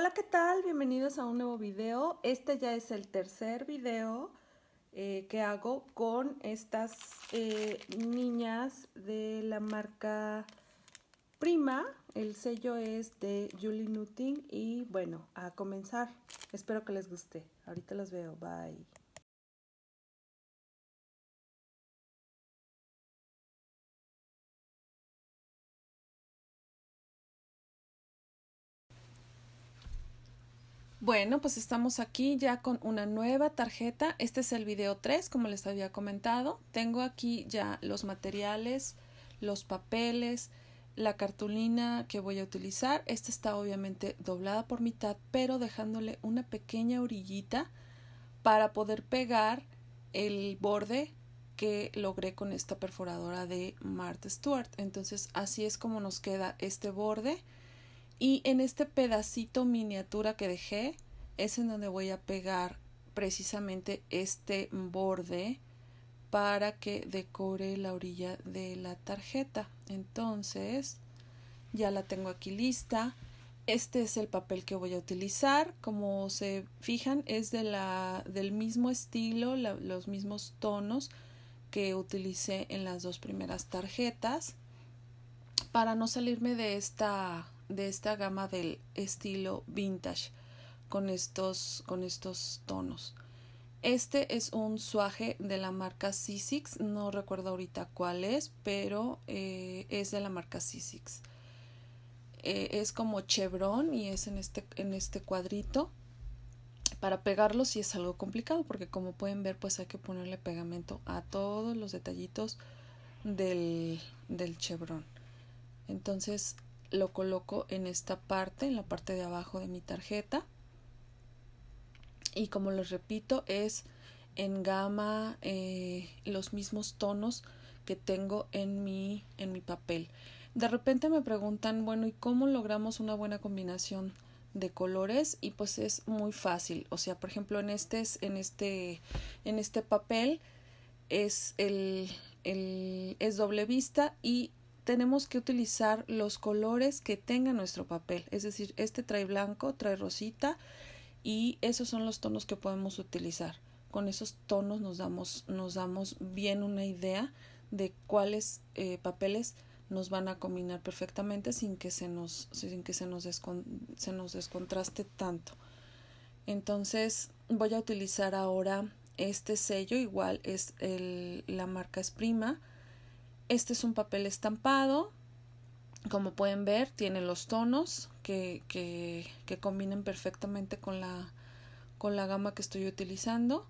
Hola, ¿qué tal? Bienvenidos a un nuevo video. Este ya es el tercer video eh, que hago con estas eh, niñas de la marca Prima. El sello es de Julie Nutting y bueno, a comenzar. Espero que les guste. Ahorita los veo. Bye. Bueno, pues estamos aquí ya con una nueva tarjeta. Este es el video 3, como les había comentado. Tengo aquí ya los materiales, los papeles, la cartulina que voy a utilizar. Esta está obviamente doblada por mitad, pero dejándole una pequeña orillita para poder pegar el borde que logré con esta perforadora de Mart Stewart. Entonces así es como nos queda este borde. Y en este pedacito miniatura que dejé es en donde voy a pegar precisamente este borde para que decore la orilla de la tarjeta. Entonces, ya la tengo aquí lista. Este es el papel que voy a utilizar. Como se fijan, es de la, del mismo estilo, los mismos tonos que utilicé en las dos primeras tarjetas. Para no salirme de esta de esta gama del estilo vintage con estos, con estos tonos. Este es un suaje de la marca Sisix, no recuerdo ahorita cuál es, pero eh, es de la marca Sisix. Eh, es como chevron y es en este, en este cuadrito. Para pegarlo si es algo complicado porque como pueden ver pues hay que ponerle pegamento a todos los detallitos del, del chevron. Entonces lo coloco en esta parte, en la parte de abajo de mi tarjeta. Y como les repito, es en gama eh, los mismos tonos que tengo en mi, en mi papel. De repente me preguntan, bueno, ¿y cómo logramos una buena combinación de colores? Y pues es muy fácil. O sea, por ejemplo, en este, en este, en este papel es el, el, es doble vista y tenemos que utilizar los colores que tenga nuestro papel. Es decir, este trae blanco, trae rosita y esos son los tonos que podemos utilizar. Con esos tonos nos damos, nos damos bien una idea de cuáles eh, papeles nos van a combinar perfectamente sin que se nos, sin que se nos, se nos descontraste tanto. Entonces voy a utilizar ahora este sello, igual es la marca es prima este es un papel estampado. Como pueden ver, tiene los tonos que, que, combinen perfectamente con la, con la gama que estoy utilizando.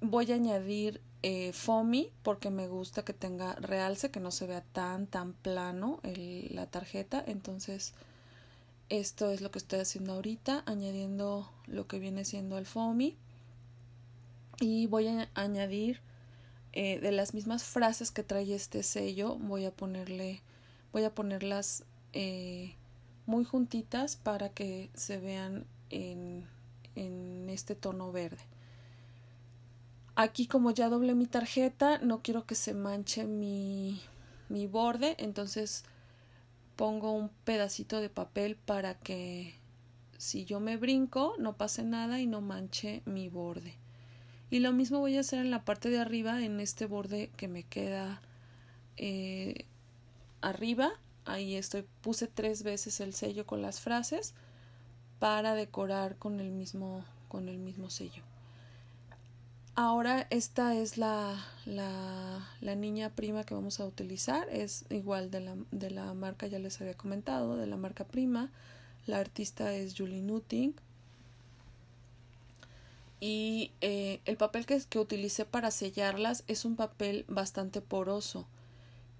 Voy a añadir eh, foamy porque me gusta que tenga realce, que no se vea tan, tan plano la tarjeta. Entonces, esto es lo que estoy haciendo ahorita, añadiendo lo que viene siendo el foamy. Y voy a añadir eh, de las mismas frases que trae este sello voy a ponerle voy a ponerlas eh, muy juntitas para que se vean en, en este tono verde aquí como ya doblé mi tarjeta no quiero que se manche mi, mi borde entonces pongo un pedacito de papel para que si yo me brinco no pase nada y no manche mi borde y lo mismo voy a hacer en la parte de arriba en este borde que me queda eh, arriba ahí estoy puse tres veces el sello con las frases para decorar con el mismo con el mismo sello ahora esta es la, la, la niña prima que vamos a utilizar es igual de la, de la marca ya les había comentado de la marca prima la artista es Julie Nutting y eh, el papel que, que, utilicé para sellarlas es un papel bastante poroso.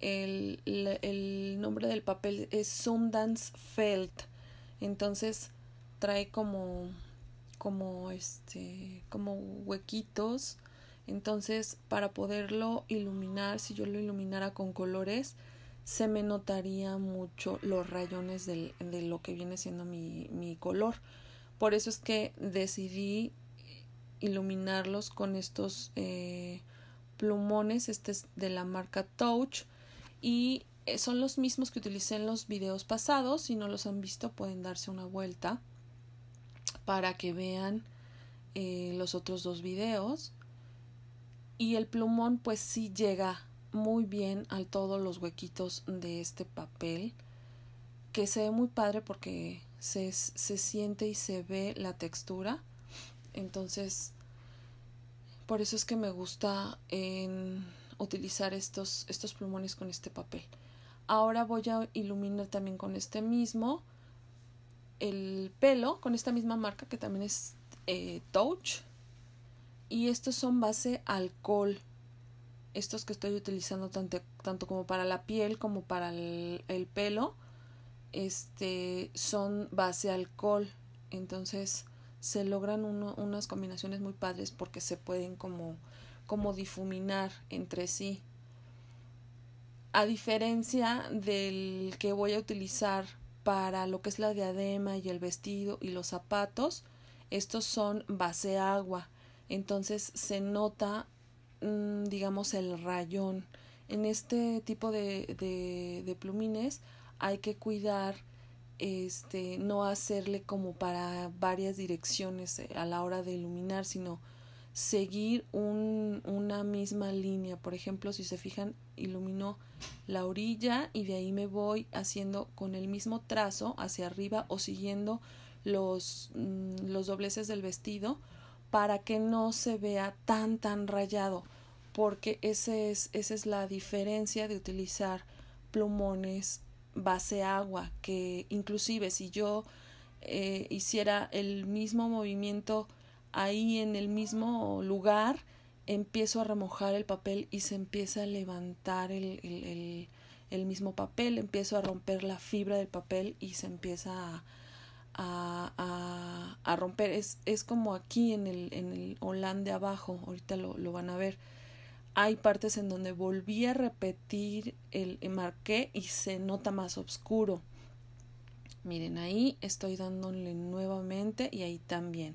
El, el, nombre del papel es Sundance Felt. Entonces trae como como este como huequitos entonces para poderlo iluminar si yo lo iluminara con colores se me notaría mucho los rayones del, de lo que viene siendo mi, mi color por eso es que decidí iluminarlos con estos eh, plumones, este es de la marca Touch y eh, son los mismos que utilicé en los videos pasados, si no los han visto pueden darse una vuelta para que vean eh, los otros dos videos y el plumón pues sí llega muy bien a todos los huequitos de este papel que se ve muy padre porque se siente y se ve la textura entonces, por eso es que me gusta en em, utilizar estos, estos plumones con este papel. Ahora voy a iluminar también con este mismo el pelo, con esta misma marca que también es eh, Touch. Y estos son base alcohol. Estos que estoy utilizando tanto, tanto como para la piel como para el, el pelo. Este son base alcohol. Entonces, se logran unas combinaciones muy padres porque se pueden como, como difuminar entre sí. A diferencia del que voy a utilizar para lo que es la diadema y el vestido y los zapatos, estos son base agua. Entonces se nota, mm, digamos, el rayón. En este tipo de, de plumines hay que cuidar este, no hacerle como para varias direcciones eh, a la hora de iluminar, sino seguir un, una misma línea. Por ejemplo, si se fijan, iluminó la orilla y de ahí me voy haciendo con el mismo trazo hacia arriba o siguiendo los, mm, los dobleces del vestido para que no se vea tan tan rayado porque ese es, esa es la diferencia de utilizar plumones base agua, que inclusive si yo eh, hiciera el mismo movimiento ahí en el mismo lugar, empiezo a remojar el papel y se empieza a levantar el, el, el, mismo papel, empiezo a romper la fibra del papel y se empieza a, a, a, romper. Es, es, como aquí en el, en el de abajo, ahorita lo, lo van a ver hay partes en donde volví a repetir el, eh, marqué y se nota más oscuro. Miren, ahí estoy dándole nuevamente y ahí también.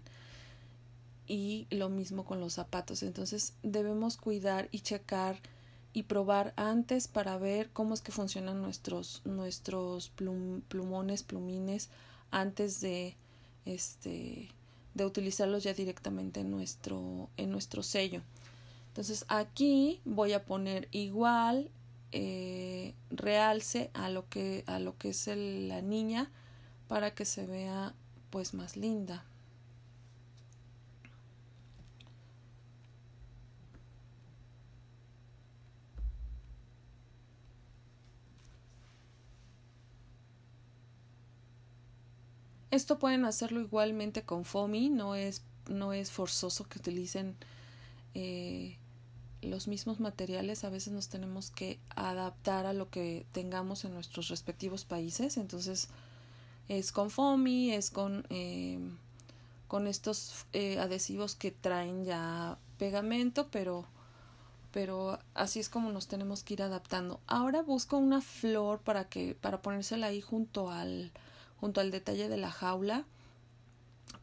Y lo mismo con los zapatos. Entonces debemos cuidar y checar y probar antes para ver cómo es que funcionan nuestros, nuestros plumones, plumines, antes de, este, de utilizarlos ya directamente en nuestro, en nuestro sello. Entonces aquí voy a poner igual eh, realce a lo que a lo que es la niña para que se vea pues más linda. Esto pueden hacerlo igualmente con FOMI, no es, no es forzoso que utilicen eh, los mismos materiales a veces nos tenemos que adaptar a lo que tengamos en nuestros respectivos países. Entonces es con FOMI, es con, em, con estos eh, adhesivos que traen ya pegamento, pero, pero así es como nos tenemos que ir adaptando. Ahora busco una flor para, que, para ponérsela ahí junto al, junto al detalle de la jaula.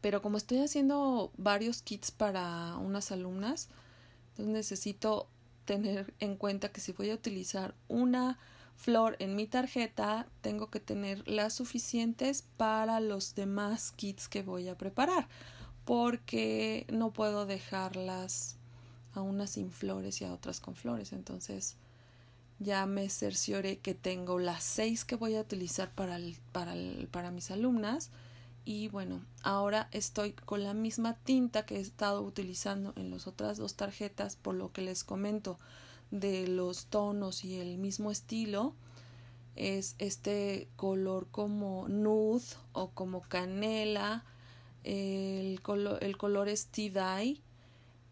Pero como estoy haciendo varios kits para unas alumnas, entonces necesito tener en cuenta que si voy a utilizar una flor en mi tarjeta, tengo que tener las suficientes para los demás kits que voy a preparar, porque no puedo dejarlas a unas sin flores y a otras con flores. Entonces ya me cercioré que tengo las seis que voy a utilizar para, para, para mis alumnas y bueno ahora estoy con la misma tinta que he estado utilizando en las otras dos tarjetas por lo que les comento de los tonos y el mismo estilo es este color como nude o como canela el, el color es dye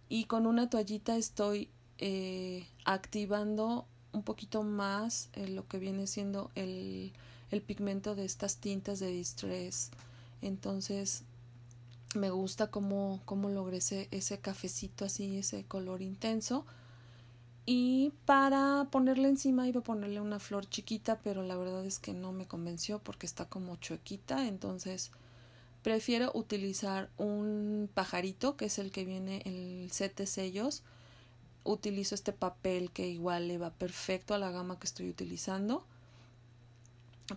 y con una toallita estoy eh, activando un poquito más eh, lo que viene siendo el, el pigmento de estas tintas de distress entonces me gusta cómo, cómo logré ese, ese cafecito así, ese color intenso. Y para ponerle encima iba a ponerle una flor chiquita, pero la verdad es que no me convenció porque está como chuequita, entonces prefiero utilizar un pajarito, que es el que viene en el set de sellos. Utilizo este papel que igual le va perfecto a la gama que estoy utilizando,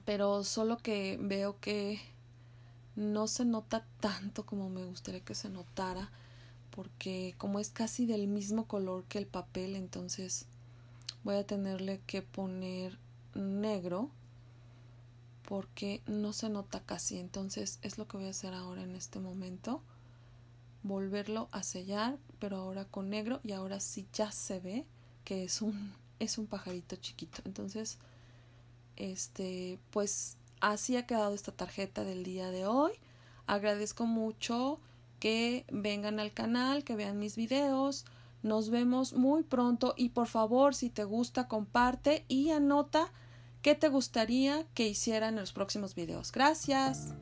pero solo que veo que no se nota tanto como me gustaría que se notara porque como es casi del mismo color que el papel entonces voy a tenerle que poner negro porque no se nota casi entonces es lo que voy a hacer ahora en este momento volverlo a sellar pero ahora con negro y ahora sí ya se ve que es un es un pajarito chiquito entonces este pues así ha quedado esta tarjeta del día de hoy. Agradezco mucho que vengan al canal, que vean mis videos. Nos vemos muy pronto y por favor, si te gusta, comparte y anota qué te gustaría que hicieran en los próximos videos. Gracias.